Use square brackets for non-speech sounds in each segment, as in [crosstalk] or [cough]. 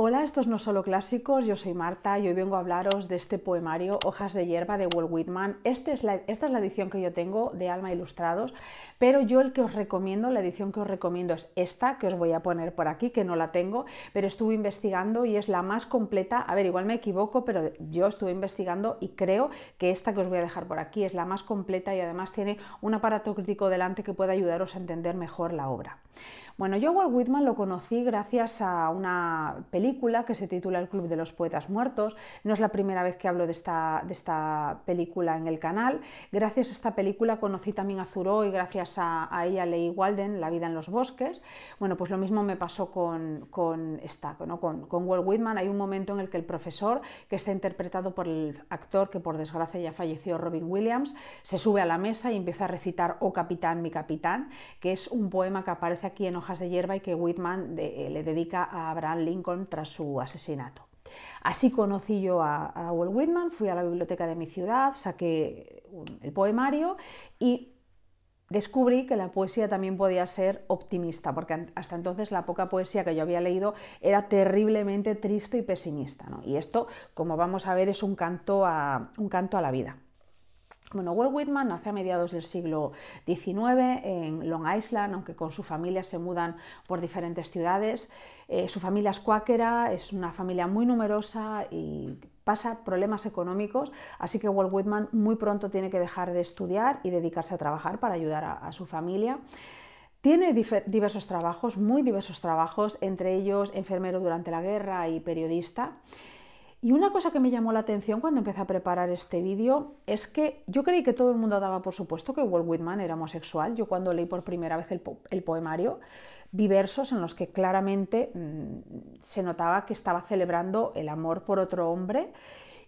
Hola, estos No Solo Clásicos, yo soy Marta y hoy vengo a hablaros de este poemario Hojas de Hierba de Walt Whitman. Este esta es la edición que yo tengo de Alma Ilustrados, pero yo el que os recomiendo, la edición que os recomiendo es esta, que os voy a poner por aquí, que no la tengo, pero estuve investigando y es la más completa. A ver, igual me equivoco, pero yo estuve investigando y creo que esta que os voy a dejar por aquí es la más completa y además tiene un aparato crítico delante que puede ayudaros a entender mejor la obra. Bueno, yo Walt Whitman lo conocí gracias a una película que se titula El Club de los Poetas Muertos. No es la primera vez que hablo de esta, de esta película en el canal. Gracias a esta película conocí también a Zuró y gracias a, ella leí Walden, La vida en los bosques. Bueno, pues lo mismo me pasó con, con esta, ¿no? con, con Walt Whitman. Hay un momento en el que el profesor, que está interpretado por el actor que por desgracia ya falleció, Robin Williams, se sube a la mesa y empieza a recitar Oh Capitán, mi Capitán, que es un poema que aparece aquí en de hierba y que Whitman eh, le dedica a Abraham Lincoln tras su asesinato. Así conocí yo a, Walt Whitman, fui a la biblioteca de mi ciudad, saqué el poemario y descubrí que la poesía también podía ser optimista, porque hasta entonces la poca poesía que yo había leído era terriblemente triste y pesimista. Y esto, como vamos a ver, es un canto a, un canto a la vida. Bueno, Walt Whitman nace a mediados del siglo XIX en Long Island, aunque con su familia se mudan por diferentes ciudades. Eh, su familia es cuáquera, es una familia muy numerosa y pasa problemas económicos, así que Walt Whitman muy pronto tiene que dejar de estudiar y dedicarse a trabajar para ayudar a su familia. Tiene diversos trabajos, muy diversos trabajos, entre ellos enfermero durante la guerra y periodista. Y una cosa que me llamó la atención cuando empecé a preparar este vídeo es que yo creí que todo el mundo daba por supuesto que Walt Whitman era homosexual. Yo cuando leí por primera vez el, poemario vi versos en los que claramente mm, se notaba que estaba celebrando el amor por otro hombre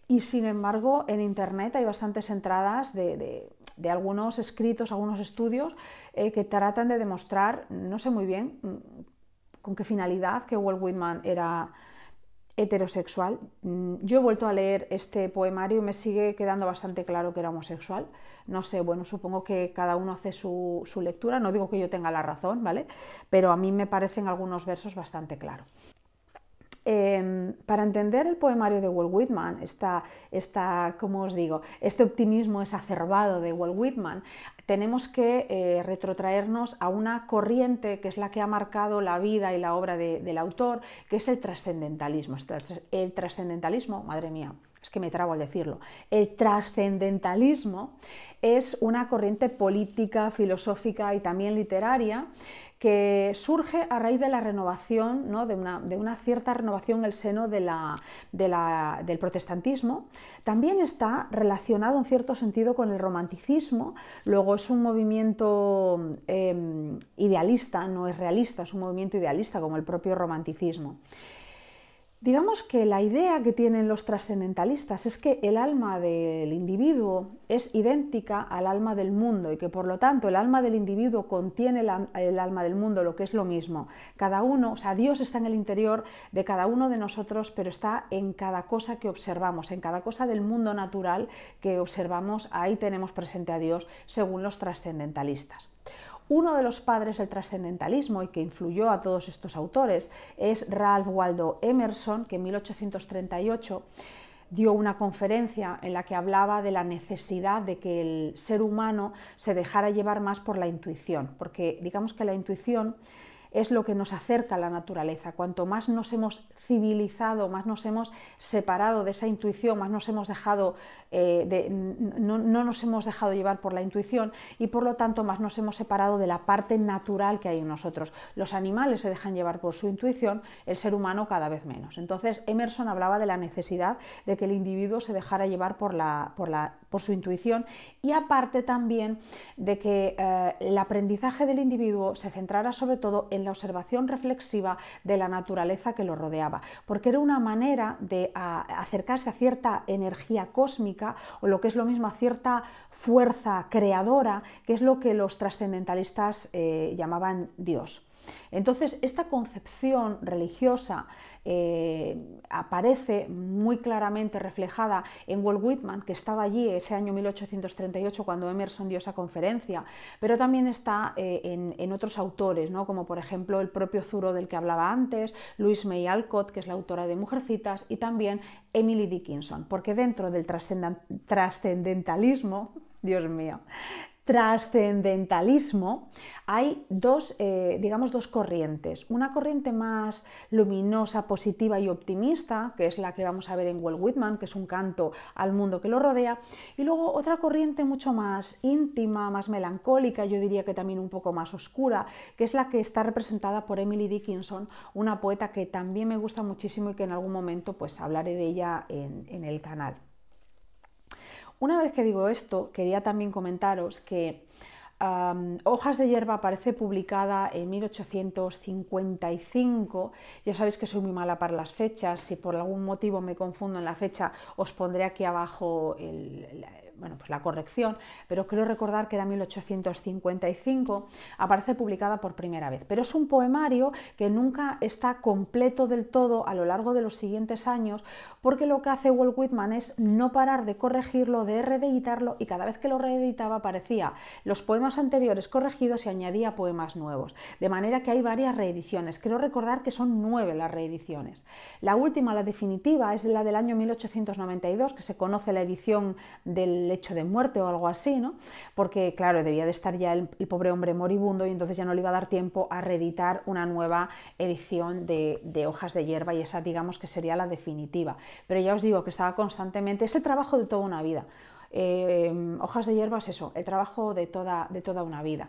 y sin embargo en Internet hay bastantes entradas de, algunos escritos, algunos estudios eh, que tratan de demostrar, no sé muy bien mm, con qué finalidad, que Walt Whitman era heterosexual. Mm, yo he vuelto a leer este poemario y me sigue quedando bastante claro que era homosexual. No sé, bueno, supongo que cada uno hace su, lectura, no digo que yo tenga la razón, ¿vale? Pero a mí me parecen algunos versos bastante claros. Em, para entender el poemario de Walt Whitman, está os digo? este optimismo exacerbado de Walt Whitman, tenemos que eh, retrotraernos a una corriente que es la que ha marcado la vida y la obra del autor, que es el trascendentalismo. El trascendentalismo, madre mía, es que me trago al decirlo, el trascendentalismo es una corriente política, filosófica y también literaria que surge a raíz de la renovación, ¿no? de, una, cierta renovación en el seno del protestantismo. También está relacionado en cierto sentido con el romanticismo, luego es un movimiento em, idealista, no es realista, es un movimiento idealista como el propio romanticismo. Digamos que la idea que tienen los trascendentalistas es que el alma del individuo es idéntica al alma del mundo y que por lo tanto el alma del individuo contiene el, alma del mundo, lo que es lo mismo. Cada uno, o sea, Dios está en el interior de cada uno de nosotros, pero está en cada cosa que observamos, en cada cosa del mundo natural que observamos, ahí tenemos presente a Dios según los trascendentalistas. Uno de los padres del trascendentalismo y que influyó a todos estos autores es Ralph Waldo Emerson, que en 1838 dio una conferencia en la que hablaba de la necesidad de que el ser humano se dejara llevar más por la intuición, porque digamos que la intuición es lo que nos acerca a la naturaleza. Cuanto más nos hemos civilizado, más nos hemos separado de esa intuición, más nos hemos dejado, eh, no, nos hemos dejado llevar por la intuición y por lo tanto más nos hemos separado de la parte natural que hay en nosotros. Los animales se dejan llevar por su intuición, el ser humano cada vez menos. Entonces Emerson hablaba de la necesidad de que el individuo se dejara llevar por, la, por, la, por su intuición y aparte también de que eh, el aprendizaje del individuo se centrara sobre todo en la observación reflexiva de la naturaleza que lo rodeaba, porque era una manera de acercarse a cierta energía cósmica o lo que es lo mismo a cierta fuerza creadora, que es lo que los trascendentalistas eh, llamaban Dios. Entonces, esta concepción religiosa eh, aparece muy claramente reflejada en Walt Whitman, que estaba allí ese año 1838 cuando Emerson dio esa conferencia, pero también está eh, en, otros autores, ¿no? como por ejemplo el propio Zuro del que hablaba antes, Louise May Alcott, que es la autora de Mujercitas, y también Emily Dickinson, porque dentro del trascendentalismo, [laughs] Dios mío, trascendentalismo hay dos, eh, digamos, dos corrientes. Una corriente más luminosa, positiva y optimista, que es la que vamos a ver en Well Whitman, que es un canto al mundo que lo rodea, y luego otra corriente mucho más íntima, más melancólica, yo diría que también un poco más oscura, que es la que está representada por Emily Dickinson, una poeta que también me gusta muchísimo y que en algún momento pues hablaré de ella en el canal. Una vez que digo esto, quería también comentaros que Hojas de hierba aparece publicada en 1855. Ya sabéis que soy muy mala para las fechas. Si por algún motivo me confundo en la fecha, os pondré aquí abajo el, bueno, pues la corrección, pero creo recordar que era 1855, aparece publicada por primera vez. Pero es un poemario que nunca está completo del todo a lo largo de los siguientes años, porque lo que hace Walt Whitman es no parar de corregirlo, de reeditarlo, y cada vez que lo reeditaba aparecía los poemas anteriores corregidos y añadía poemas nuevos. De manera que hay varias reediciones. Creo recordar que son nueve las reediciones. La última, la definitiva, es la del año 1892, que se conoce la edición del hecho de muerte o algo así, ¿no? Porque, claro, debía de estar ya el, pobre hombre moribundo y entonces ya no le iba a dar tiempo a reeditar una nueva edición de, hojas de hierba y esa, digamos, que sería la definitiva. Pero ya os digo que estaba constantemente, es el trabajo de toda una vida. Eh, hojas de hierba es eso, el trabajo de toda, de toda una vida.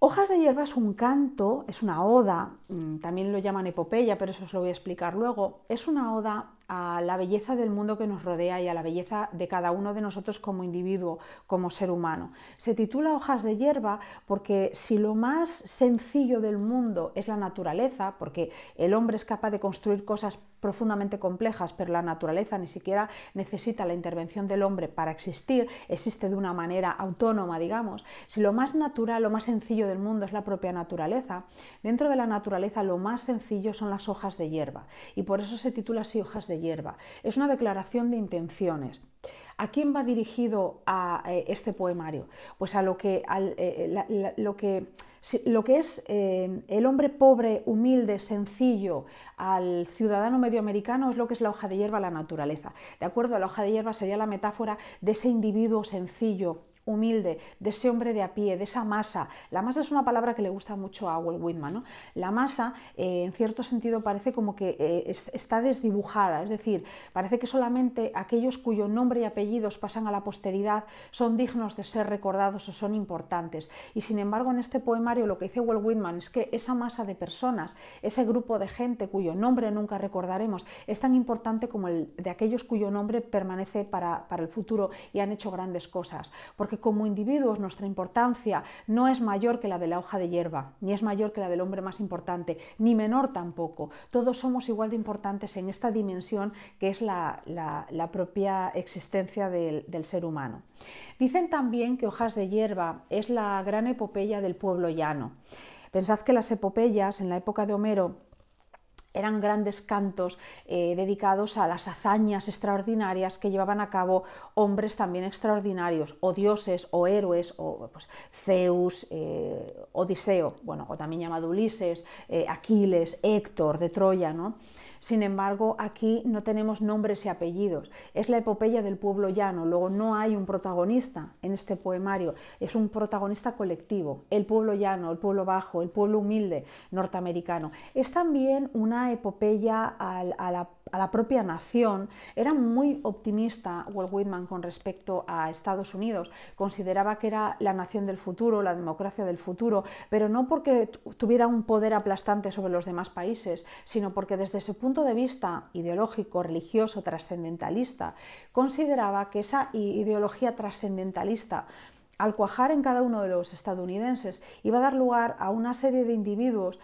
Hojas de hierba es un canto, es una oda, mm, también lo llaman epopeya, pero eso os lo voy a explicar luego. Es una oda a la belleza del mundo que nos rodea y a la belleza de cada uno de nosotros como individuo, como ser humano. Se titula Hojas de hierba porque si lo más sencillo del mundo es la naturaleza, porque el hombre es capaz de construir cosas profundamente complejas, pero la naturaleza ni siquiera necesita la intervención del hombre para existir, existe de una manera autónoma, digamos. Si lo más natural, lo más sencillo del mundo es la propia naturaleza, dentro de la naturaleza lo más sencillo son las hojas de hierba. Y por eso se titula así hojas de hierba. Es una declaración de intenciones. ¿A quién va dirigido a, eh, este poemario? Pues a lo que, eh, eh, lo que, lo que es el hombre pobre, humilde, sencillo, al ciudadano medioamericano es lo que es la hoja de hierba, la naturaleza. De acuerdo, la hoja de hierba sería la metáfora de ese individuo sencillo, humilde, de ese hombre de a pie, de esa masa. La masa es una palabra que le gusta mucho a Walt Whitman. La masa, eh, en cierto sentido, parece como que eh, está desdibujada, es decir, parece que solamente aquellos cuyo nombre y apellidos pasan a la posteridad son dignos de ser recordados o son importantes. Y sin embargo, en este poemario lo que dice Walt Whitman es que esa masa de personas, ese grupo de gente cuyo nombre nunca recordaremos, es tan importante como el de aquellos cuyo nombre permanece para, el futuro y han hecho grandes cosas. Porque como individuos nuestra importancia no es mayor que la de la hoja de hierba, ni es mayor que la del hombre más importante, ni menor tampoco. Todos somos igual de importantes en esta dimensión que es la, propia existencia del, del ser humano. Dicen también que Hojas de hierba es la gran epopeya del pueblo llano. Pensad que las epopeyas en la época de Homero eran grandes cantos eh, dedicados a las hazañas extraordinarias que llevaban a cabo hombres también extraordinarios, o dioses, o héroes, o pues, Zeus, eh, Odiseo, bueno, o también llamado Ulises, eh, Aquiles, Héctor de Troya, ¿no? Sin embargo, aquí no tenemos nombres y apellidos. Es la epopeya del pueblo llano. Luego no hay un protagonista en este poemario. Es un protagonista colectivo. El pueblo llano, el pueblo bajo, el pueblo humilde norteamericano. Es también una epopeya al, a la a la propia nación, era muy optimista Walt Whitman con respecto a Estados Unidos. Consideraba que era la nación del futuro, la democracia del futuro, pero no porque tuviera un poder aplastante sobre los demás países, sino porque desde su punto de vista ideológico, religioso, trascendentalista, consideraba que esa ideología trascendentalista al cuajar en cada uno de los estadounidenses iba a dar lugar a una serie de individuos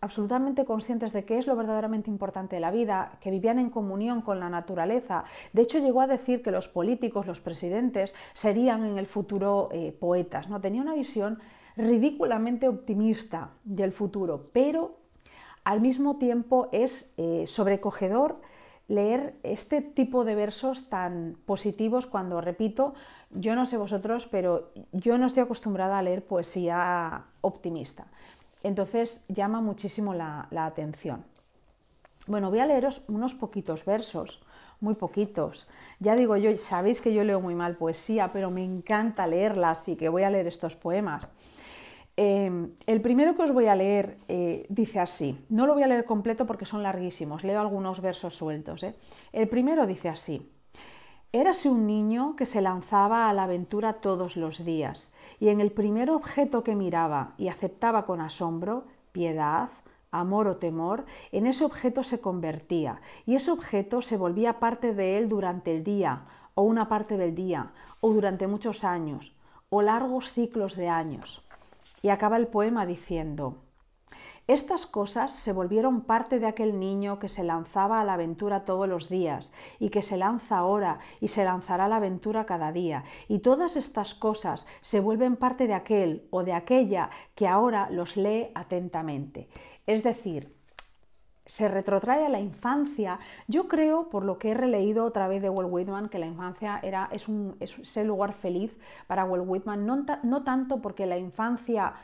absolutamente conscientes de qué es lo verdaderamente importante de la vida, que vivían en comunión con la naturaleza. De hecho, llegó a decir que los políticos, los presidentes, serían en el futuro eh, poetas. ¿no? Tenía una visión ridículamente optimista del futuro, pero al mismo tiempo es eh, sobrecogedor leer este tipo de versos tan positivos cuando, repito, yo no sé vosotros, pero yo no estoy acostumbrada a leer poesía optimista. Entonces llama muchísimo la, atención. Bueno, voy a leeros unos poquitos versos, muy poquitos. Ya digo yo, sabéis que yo leo muy mal poesía, pero me encanta leerla, así que voy a leer estos poemas. Em, el primero que os voy a leer eh, dice así, no lo voy a leer completo porque son larguísimos, leo algunos versos sueltos. ¿eh? El primero dice así, Érase un niño que se lanzaba a la aventura todos los días, y en el primer objeto que miraba y aceptaba con asombro, piedad, amor o temor, en ese objeto se convertía, y ese objeto se volvía parte de él durante el día, o una parte del día, o durante muchos años, o largos ciclos de años. Y acaba el poema diciendo, estas cosas se volvieron parte de aquel niño que se lanzaba a la aventura todos los días y que se lanza ahora y se lanzará a la aventura cada día. Y todas estas cosas se vuelven parte de aquel o de aquella que ahora los lee atentamente. Es decir, se retrotrae a la infancia. Yo creo, por lo que he releído otra vez de Walt Whitman, que la infancia era, es, un, ese lugar feliz para Walt Whitman, no, no tanto porque la infancia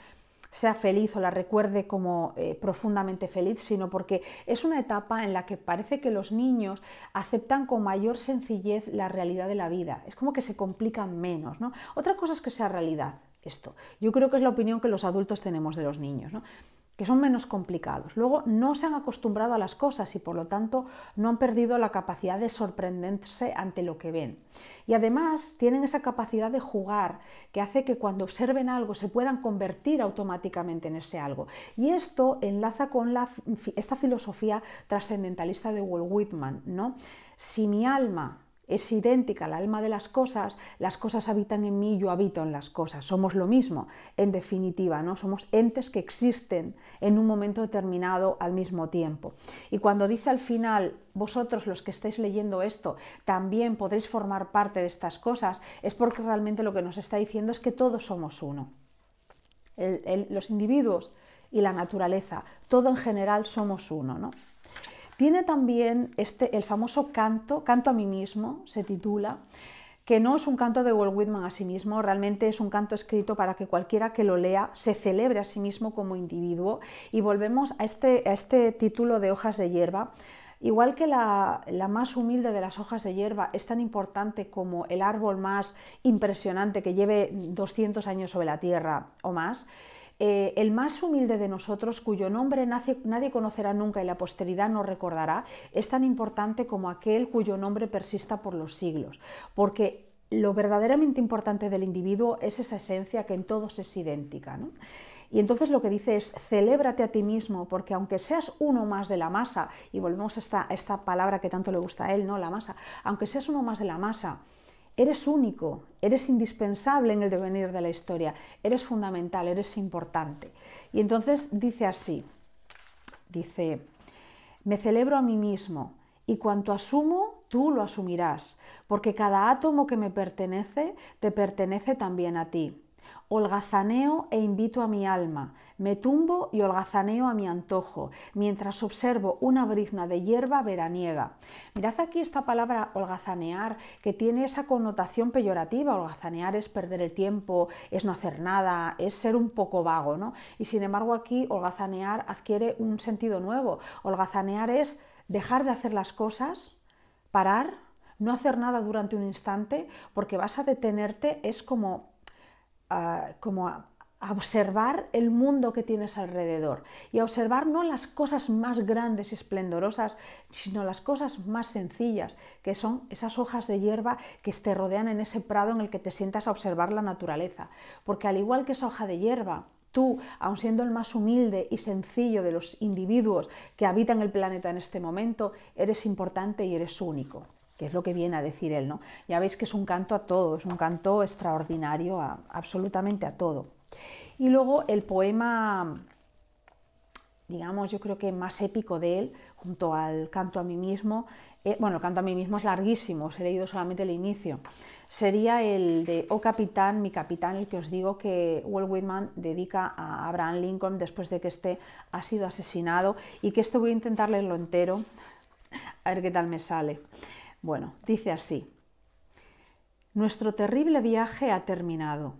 sea feliz o la recuerde como eh, profundamente feliz, sino porque es una etapa en la que parece que los niños aceptan con mayor sencillez la realidad de la vida. Es como que se complican menos. ¿no? Otra cosa es que sea realidad esto. Yo creo que es la opinión que los adultos tenemos de los niños que son menos complicados. Luego no se han acostumbrado a las cosas y por lo tanto no han perdido la capacidad de sorprenderse ante lo que ven. Y además tienen esa capacidad de jugar que hace que cuando observen algo se puedan convertir automáticamente en ese algo. Y esto enlaza con esta filosofía trascendentalista de Walt Whitman, ¿no? Si mi alma es idéntica al alma de las cosas, las cosas habitan en mí, yo habito en las cosas, somos lo mismo, en definitiva, ¿no? Somos entes que existen en un momento determinado al mismo tiempo. Y cuando dice al final, vosotros los que estáis leyendo esto, también podréis formar parte de estas cosas, es porque realmente lo que nos está diciendo es que todos somos uno. los individuos y la naturaleza, todo en general somos uno, ¿no? Tiene también este, el famoso canto, Canto a mí mismo, se titula, que no es un canto de Walt Whitman a sí mismo, realmente es un canto escrito para que cualquiera que lo lea se celebre a sí mismo como individuo. Y volvemos a este, este título de Hojas de Hierba. Igual que la, la, más humilde de las hojas de hierba es tan importante como el árbol más impresionante que lleve 200 años sobre la tierra o más, eh, el más humilde de nosotros, cuyo nombre nadie conocerá nunca y la posteridad no recordará, es tan importante como aquel cuyo nombre persista por los siglos, porque lo verdaderamente importante del individuo es esa esencia que en todos es idéntica. Y entonces lo que dice es, celébrate a ti mismo, porque aunque seas uno más de la masa, y volvemos a esta, esta palabra que tanto le gusta a él, ¿no? La masa, aunque seas uno más de la masa, Eres único, eres indispensable en el devenir de la historia, eres fundamental, eres importante. Y entonces dice así, dice, me celebro a mí mismo y cuanto asumo, tú lo asumirás, porque cada átomo que me pertenece, te pertenece también a ti. Holgazaneo e invito a mi alma, me tumbo y holgazaneo a mi antojo, mientras observo una brizna de hierba veraniega. Mirad aquí esta palabra holgazanear, que tiene esa connotación peyorativa. Holgazanear es perder el tiempo, es no hacer nada, es ser un poco vago, ¿no? Y sin embargo aquí holgazanear adquiere un sentido nuevo. Holgazanear es dejar de hacer las cosas, parar, no hacer nada durante un instante, porque vas a detenerte, es como como observar el mundo que tienes alrededor y a observar no las cosas más grandes y esplendorosas, sino las cosas más sencillas, que son esas hojas de hierba que te rodean en ese prado en el que te sientas a observar la naturaleza. Porque al igual que esa hoja de hierba, tú, aun siendo el más humilde y sencillo de los individuos que habitan el planeta en este momento, eres importante y eres único que es lo que viene a decir él, ¿no? Ya veis que es un canto a todo, es un canto extraordinario, absolutamente a todo. Y luego el poema, digamos, yo creo que más épico de él, junto al canto a mí mismo, eh, bueno, el canto a mí mismo es larguísimo, os he leído solamente el inicio, sería el de Oh Capitán, mi capitán, el que os digo que Walt Whitman dedica a Abraham Lincoln después de que éste ha sido asesinado, y que esto voy a intentar leerlo entero, a ver qué tal me sale. Bueno, dice así. Nuestro terrible viaje ha terminado.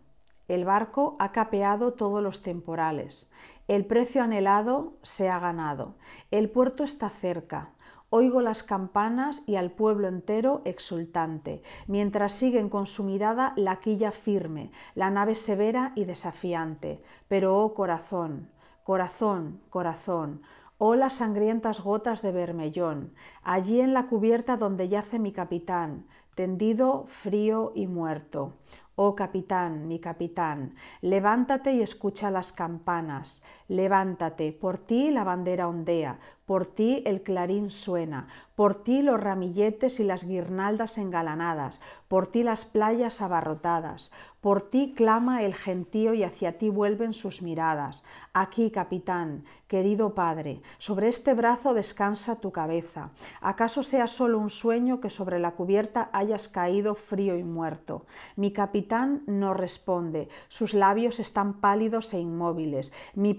El barco ha capeado todos los temporales. El precio anhelado se ha ganado. El puerto está cerca. Oigo las campanas y al pueblo entero exultante, mientras siguen con su mirada la quilla firme, la nave severa y desafiante. Pero, oh corazón, corazón, corazón, Oh las sangrientas gotas de Bermellón, allí en la cubierta donde yace mi capitán, tendido, frío y muerto. Oh capitán, mi capitán, levántate y escucha las campanas. Levántate, por ti la bandera ondea, por ti el clarín suena, por ti los ramilletes y las guirnaldas engalanadas, por ti las playas abarrotadas, por ti clama el gentío y hacia ti vuelven sus miradas. Aquí, capitán, querido padre, sobre este brazo descansa tu cabeza. ¿Acaso sea solo un sueño que sobre la cubierta hayas caído frío y muerto? Mi capitán no responde, sus labios están pálidos e inmóviles. Mi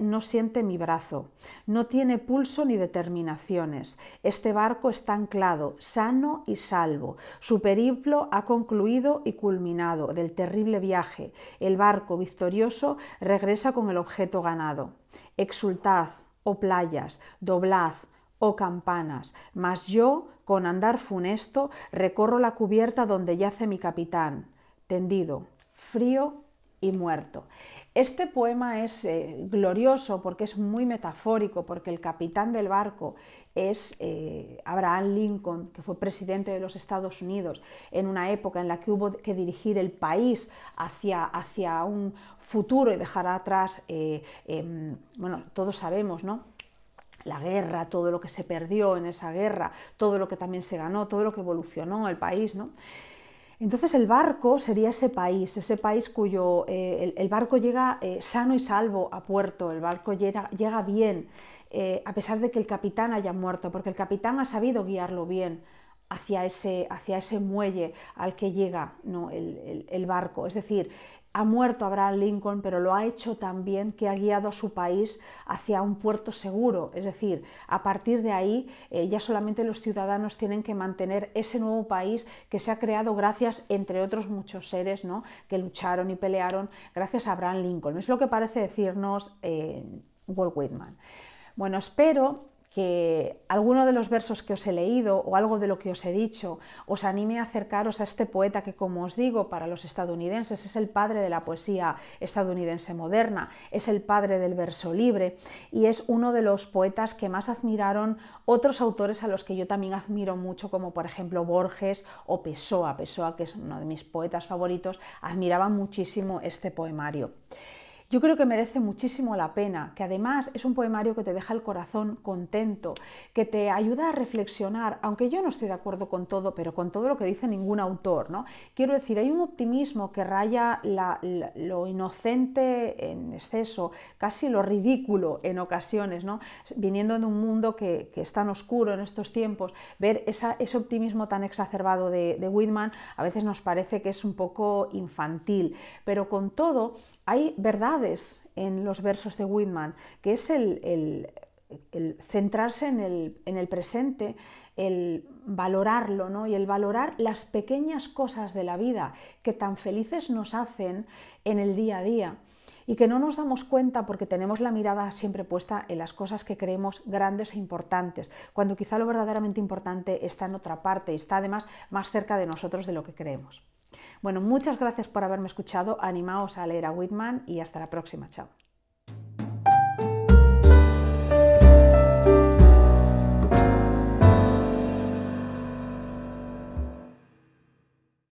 no siente mi brazo, no tiene pulso ni determinaciones. Este barco está anclado, sano y salvo. Su periplo ha concluido y culminado del terrible viaje. El barco victorioso regresa con el objeto ganado. Exultad, oh playas, doblad, oh campanas, mas yo, con andar funesto, recorro la cubierta donde yace mi capitán, tendido, frío y muerto. Este poema es eh, glorioso porque es muy metafórico, porque el capitán del barco es eh, Abraham Lincoln, que fue presidente de los Estados Unidos en una época en la que hubo que dirigir el país hacia, hacia un futuro y dejar atrás, eh, em, bueno, todos sabemos, ¿no? la guerra, todo lo que se perdió en esa guerra, todo lo que también se ganó, todo lo que evolucionó el país, ¿no? Entonces el barco sería ese país, ese país cuyo eh, el, barco llega eh, sano y salvo a puerto, el barco llega, llega bien, eh, a pesar de que el capitán haya muerto, porque el capitán ha sabido guiarlo bien hacia ese, hacia ese muelle al que llega ¿no? el, el, barco. Es decir, ha muerto Abraham Lincoln, pero lo ha hecho también que ha guiado a su país hacia un puerto seguro. Es decir, a partir de ahí eh, ya solamente los ciudadanos tienen que mantener ese nuevo país que se ha creado gracias, entre otros muchos seres ¿no? que lucharon y pelearon gracias a Abraham Lincoln. Es lo que parece decirnos eh, Walt Whitman. Bueno, espero que alguno de los versos que os he leído o algo de lo que os he dicho os anime a acercaros a este poeta que, como os digo, para los estadounidenses es el padre de la poesía estadounidense moderna, es el padre del verso libre y es uno de los poetas que más admiraron otros autores a los que yo también admiro mucho, como por ejemplo Borges o Pessoa. Pessoa, que es uno de mis poetas favoritos, admiraba muchísimo este poemario. Yo creo que merece muchísimo la pena, que además es un poemario que te deja el corazón contento, que te ayuda a reflexionar, aunque yo no estoy de acuerdo con todo, pero con todo lo que dice ningún autor, ¿no? Quiero decir, hay un optimismo que raya lo inocente en exceso, casi lo ridículo en ocasiones, ¿no? Viniendo de un mundo que, es tan oscuro en estos tiempos, ver ese optimismo tan exacerbado de Whitman a veces nos parece que es un poco infantil, pero con todo hay verdades en los versos de Whitman, que es el, centrarse en el, el, presente, el valorarlo, ¿no? Y el valorar las pequeñas cosas de la vida que tan felices nos hacen en el día a día y que no nos damos cuenta porque tenemos la mirada siempre puesta en las cosas que creemos grandes e importantes, cuando quizá lo verdaderamente importante está en otra parte y está además más cerca de nosotros de lo que creemos. Bueno, muchas gracias por haberme escuchado, animaos a leer a Whitman y hasta la próxima, chao.